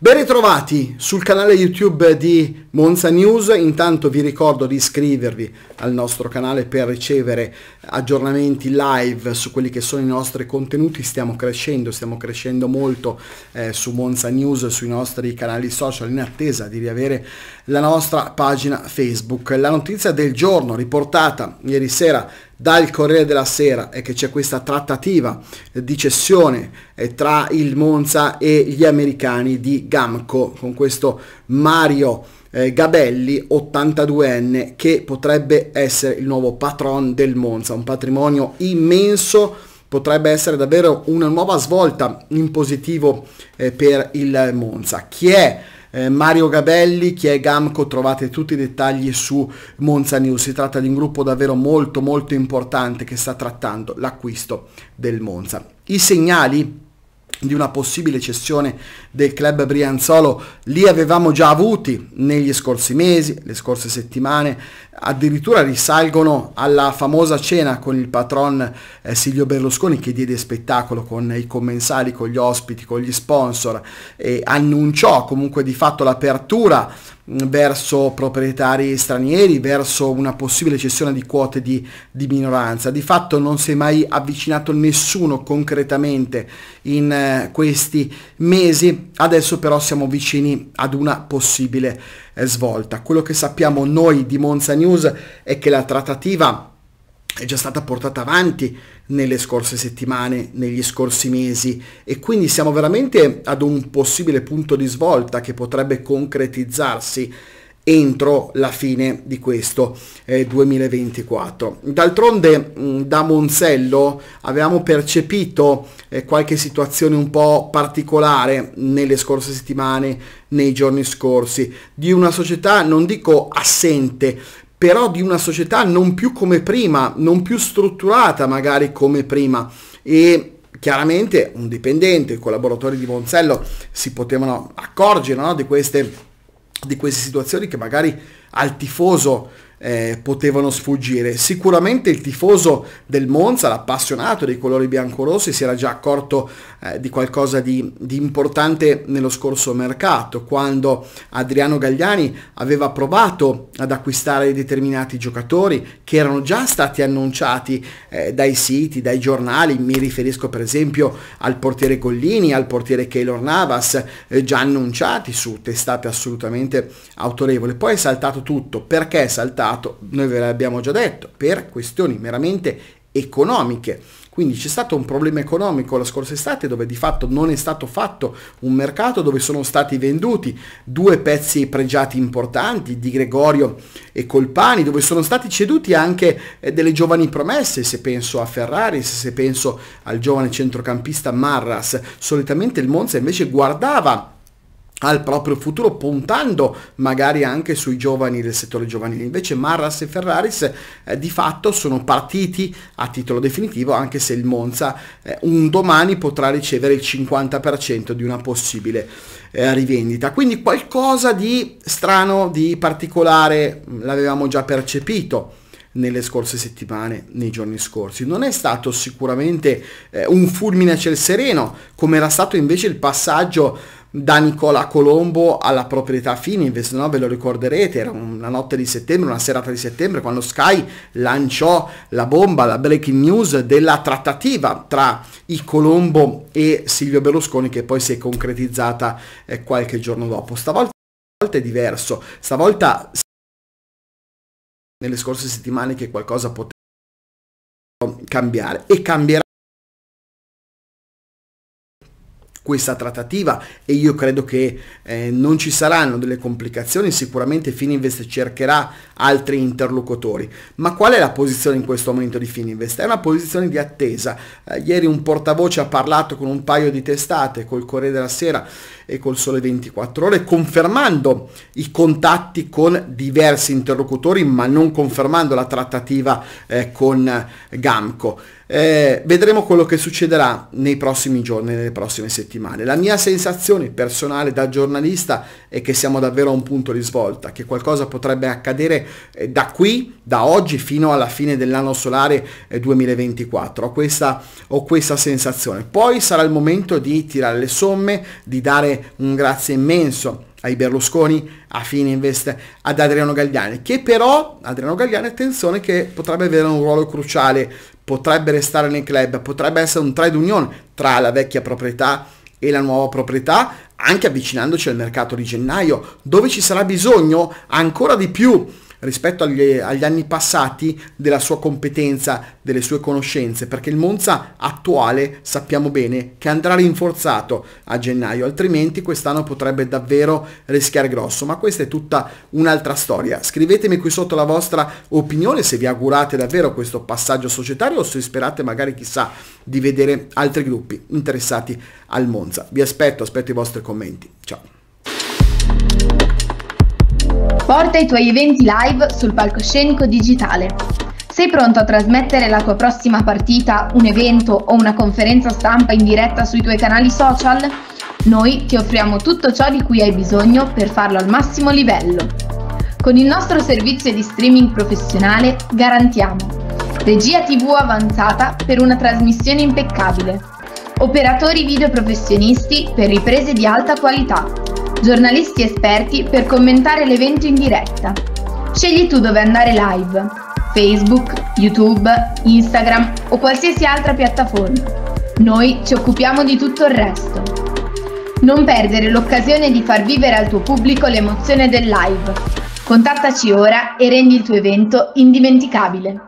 Ben ritrovati sul canale YouTube di Monza News, intanto vi ricordo di iscrivervi al nostro canale per ricevere aggiornamenti live su quelli che sono i nostri contenuti, stiamo crescendo, stiamo crescendo molto eh, su Monza News, sui nostri canali social in attesa di riavere la nostra pagina Facebook. La notizia del giorno riportata ieri sera dal Corriere della Sera è che c'è questa trattativa di cessione eh, tra il Monza e gli americani di Gamco con questo Mario eh, Gabelli, 82enne, che potrebbe essere il nuovo patron del Monza, un patrimonio immenso, potrebbe essere davvero una nuova svolta in positivo eh, per il Monza. Chi è? Eh, Mario Gabelli, chi è Gamco, trovate tutti i dettagli su Monza News. Si tratta di un gruppo davvero molto molto importante che sta trattando l'acquisto del Monza. I segnali di una possibile cessione del club Brianzolo li avevamo già avuti negli scorsi mesi, le scorse settimane addirittura risalgono alla famosa cena con il patron eh, Silvio Berlusconi che diede spettacolo con i commensali, con gli ospiti, con gli sponsor e annunciò comunque di fatto l'apertura mm, verso proprietari stranieri, verso una possibile cessione di quote di, di, minoranza. Di fatto non si è mai avvicinato nessuno concretamente in eh, questi mesi, adesso però siamo vicini ad una possibile svolta. Quello che sappiamo noi di Monza News è che la trattativa è già stata portata avanti nelle scorse settimane, negli scorsi mesi e quindi siamo veramente ad un possibile punto di svolta che potrebbe concretizzarsi entro la fine di questo eh, 2024. D'altronde mm, da Monsello avevamo percepito eh, qualche situazione un po' particolare nelle scorse settimane, nei giorni scorsi, di una società non dico assente, però di una società non più come prima, non più strutturata magari come prima e chiaramente un dipendente, i collaboratori di Monsello si potevano accorgere no, di queste di queste situazioni che magari al tifoso eh, potevano sfuggire. Sicuramente il tifoso del Monza, l'appassionato dei colori biancorossi, si era già accorto eh, di qualcosa di, di, importante nello scorso mercato, quando Adriano Gagliani aveva provato ad acquistare determinati giocatori che erano già stati annunciati eh, dai siti, dai giornali, mi riferisco per esempio al portiere Collini, al portiere Keylor Navas, eh, già annunciati su testate assolutamente autorevole. Poi è saltato saltato tutto. Perché è saltato? Noi ve l'abbiamo già detto, per questioni meramente economiche. Quindi c'è stato un problema economico la scorsa estate dove di fatto non è stato fatto un mercato dove sono stati venduti due pezzi pregiati importanti di Gregorio e Colpani, dove sono stati ceduti anche eh, delle giovani promesse, se penso a Ferrari, se penso al giovane centrocampista Marras. Solitamente il Monza invece guardava al proprio futuro puntando magari anche sui giovani del settore giovanile invece Marras e Ferraris eh, di fatto sono partiti a titolo definitivo anche se il Monza eh, un domani potrà ricevere il 50% di una possibile eh, rivendita quindi qualcosa di strano di particolare mm, l'avevamo già percepito nelle scorse settimane, nei giorni scorsi. Non è stato sicuramente eh, un fulmine a ciel sereno, come era stato invece il passaggio da Nicola Colombo alla proprietà Fininvest, no? ve lo ricorderete, era una notte di settembre, una serata di settembre, quando Sky lanciò la bomba, la breaking news della trattativa tra i Colombo e Silvio Berlusconi che poi si è concretizzata eh, qualche giorno dopo. Stavolta è diverso, stavolta nelle scorse settimane che qualcosa poteva cambiare e cambierà questa trattativa e io credo che eh, non ci saranno delle complicazioni, sicuramente Fininvest cercherà altri interlocutori. Ma qual è la posizione in questo momento di Fininvest? È una posizione di attesa. Eh, ieri un portavoce ha parlato con un paio di testate, col Corriere della Sera e col Sole 24 Ore, confermando i contatti con diversi interlocutori, ma non confermando la trattativa eh, con Gamco. Eh, vedremo quello che succederà nei prossimi giorni, nelle prossime settimane. La mia sensazione personale da giornalista è che siamo davvero a un punto di svolta, che qualcosa potrebbe accadere eh, da qui, da oggi fino alla fine dell'anno solare eh, 2024. Ho questa, ho questa sensazione. Poi sarà il momento di tirare le somme, di dare un grazie immenso ai Berlusconi, a Fininvest, ad Adriano Gagliani, che però, Adriano Gagliani, attenzione che potrebbe avere un ruolo cruciale potrebbe restare nel club, potrebbe essere un trade union tra la vecchia proprietà e la nuova proprietà, anche avvicinandoci al mercato di gennaio, dove ci sarà bisogno ancora di più rispetto agli, agli anni passati della sua competenza, delle sue conoscenze, perché il Monza attuale sappiamo bene che andrà rinforzato a gennaio, altrimenti quest'anno potrebbe davvero rischiare grosso, ma questa è tutta un'altra storia. Scrivetemi qui sotto la vostra opinione se vi augurate davvero questo passaggio societario o se sperate magari chissà di vedere altri gruppi interessati al Monza. Vi aspetto, aspetto i vostri commenti. Ciao. Porta i tuoi eventi live sul palcoscenico digitale. Sei pronto a trasmettere la tua prossima partita, un evento o una conferenza stampa in diretta sui tuoi canali social? Noi ti offriamo tutto ciò di cui hai bisogno per farlo al massimo livello. Con il nostro servizio di streaming professionale garantiamo regia tv avanzata per una trasmissione impeccabile, operatori video professionisti per riprese di alta qualità giornalisti esperti per commentare l'evento in diretta. Scegli tu dove andare live, Facebook, YouTube, Instagram o qualsiasi altra piattaforma. Noi ci occupiamo di tutto il resto. Non perdere l'occasione di far vivere al tuo pubblico l'emozione del live. Contattaci ora e rendi il tuo evento indimenticabile.